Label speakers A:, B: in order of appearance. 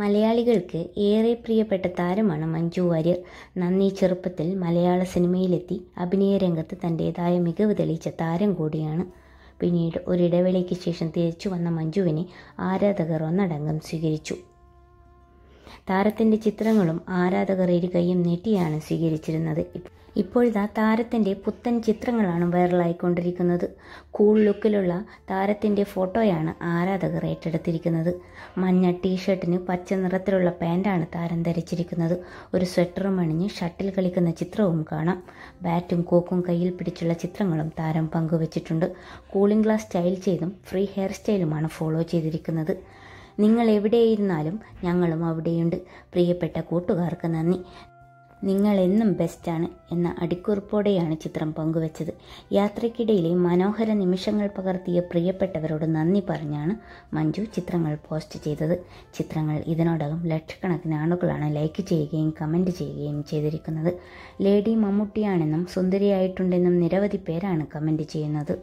A: മലയാളികൾക്ക് ഏറെ പ്രിയപ്പെട്ട താരമാണ് മഞ്ജു വാര്യർ നന്ദി ചെറുപ്പത്തിൽ മലയാള സിനിമയിലെത്തി അഭിനയ രംഗത്ത് തൻ്റെതായ മികവ് തെളിയിച്ച താരം കൂടിയാണ് പിന്നീട് ഒരിടവേളയ്ക്ക് ശേഷം തിരിച്ചു വന്ന മഞ്ജുവിനെ ആരാധകർ ഒന്നടങ്കം സ്വീകരിച്ചു താരത്തിന്റെ ചിത്രങ്ങളും ആരാധകർ ഇരുകൈയും നീട്ടിയാണ് സ്വീകരിച്ചിരുന്നത് ഇപ്പോഴിതാ താരത്തിന്റെ പുത്തൻ ചിത്രങ്ങളാണ് വൈറലായിക്കൊണ്ടിരിക്കുന്നത് കൂൾ ലുക്കിലുള്ള താരത്തിന്റെ ഫോട്ടോയാണ് ആരാധകർ ഏറ്റെടുത്തിരിക്കുന്നത് മഞ്ഞ ടീഷർട്ടിന് പച്ച നിറത്തിലുള്ള പാൻറ്റാണ് താരം ധരിച്ചിരിക്കുന്നത് ഒരു സ്വെറ്ററും അണിഞ്ഞ് ഷട്ടിൽ കളിക്കുന്ന ചിത്രവും കാണാം ബാറ്റും കോക്കും കയ്യിൽ പിടിച്ചുള്ള ചിത്രങ്ങളും താരം പങ്കുവച്ചിട്ടുണ്ട് കൂളിംഗ് ഗ്ലാസ് സ്റ്റൈൽ ചെയ്തും ഫ്രീ ഹെയർ സ്റ്റൈലുമാണ് ഫോളോ ചെയ്തിരിക്കുന്നത് നിങ്ങൾ എവിടെയിരുന്നാലും ഞങ്ങളും അവിടെയുണ്ട് പ്രിയപ്പെട്ട കൂട്ടുകാർക്ക് നന്ദി നിങ്ങൾ എന്നും ബെസ്റ്റാണ് എന്ന അടിക്കുറിപ്പോടെയാണ് ചിത്രം പങ്കുവച്ചത് യാത്രയ്ക്കിടയിലെ മനോഹര നിമിഷങ്ങൾ പകർത്തിയ പ്രിയപ്പെട്ടവരോട് നന്ദി പറഞ്ഞാണ് മഞ്ജു ചിത്രങ്ങൾ പോസ്റ്റ് ചെയ്തത് ചിത്രങ്ങൾ ഇതിനോടകം ലക്ഷക്കണക്കിന് ആളുകളാണ് ലൈക്ക് ചെയ്യുകയും കമൻ്റ് ചെയ്യുകയും ചെയ്തിരിക്കുന്നത് ലേഡി മമ്മൂട്ടിയാണെന്നും സുന്ദരിയായിട്ടുണ്ടെന്നും നിരവധി പേരാണ് കമൻ്റ് ചെയ്യുന്നത്